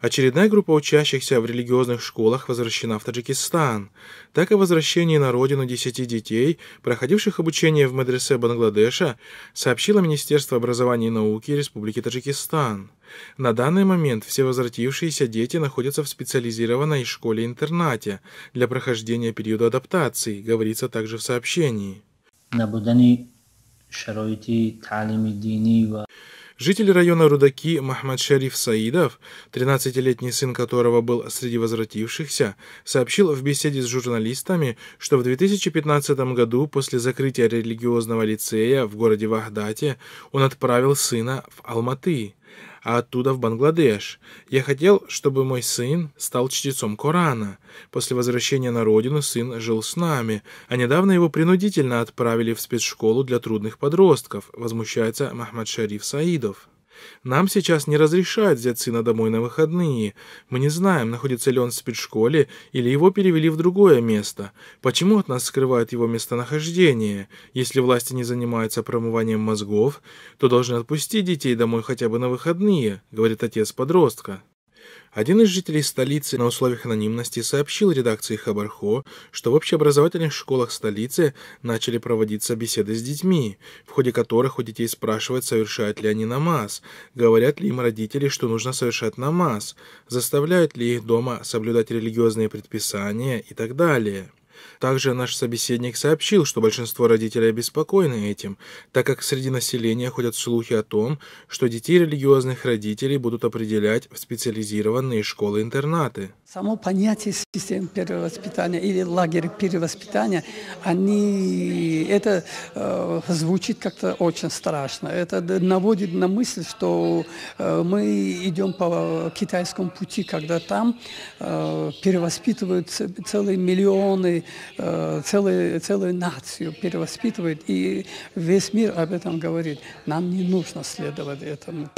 Очередная группа учащихся в религиозных школах возвращена в Таджикистан. Так и возвращение на родину 10 детей, проходивших обучение в медресе Бангладеша, сообщило Министерство образования и науки Республики Таджикистан. На данный момент все возвратившиеся дети находятся в специализированной школе-интернате для прохождения периода адаптации, говорится также в сообщении. Житель района Рудаки Махмад Шариф Саидов, 13-летний сын которого был среди возвратившихся, сообщил в беседе с журналистами, что в 2015 году после закрытия религиозного лицея в городе Вахдате он отправил сына в Алматы а оттуда в Бангладеш. Я хотел, чтобы мой сын стал чтецом Корана. После возвращения на родину сын жил с нами, а недавно его принудительно отправили в спецшколу для трудных подростков, возмущается Махмад Шариф Саидов. Нам сейчас не разрешают взять сына домой на выходные. Мы не знаем, находится ли он в спецшколе или его перевели в другое место. Почему от нас скрывают его местонахождение? Если власти не занимаются промыванием мозгов, то должны отпустить детей домой хотя бы на выходные, говорит отец подростка. Один из жителей столицы на условиях анонимности сообщил редакции Хабархо, что в общеобразовательных школах столицы начали проводиться беседы с детьми, в ходе которых у детей спрашивают, совершают ли они намаз, говорят ли им родители, что нужно совершать намаз, заставляют ли их дома соблюдать религиозные предписания и так далее. Также наш собеседник сообщил, что большинство родителей обеспокоены этим, так как среди населения ходят слухи о том, что детей религиозных родителей будут определять в специализированные школы-интернаты. Само понятие системы перевоспитания или лагерь перевоспитания, они, это э, звучит как-то очень страшно. Это наводит на мысль, что э, мы идем по китайскому пути, когда там э, перевоспитывают целые миллионы Э, целую, целую нацию перевоспитывает, и весь мир об этом говорит. Нам не нужно следовать этому.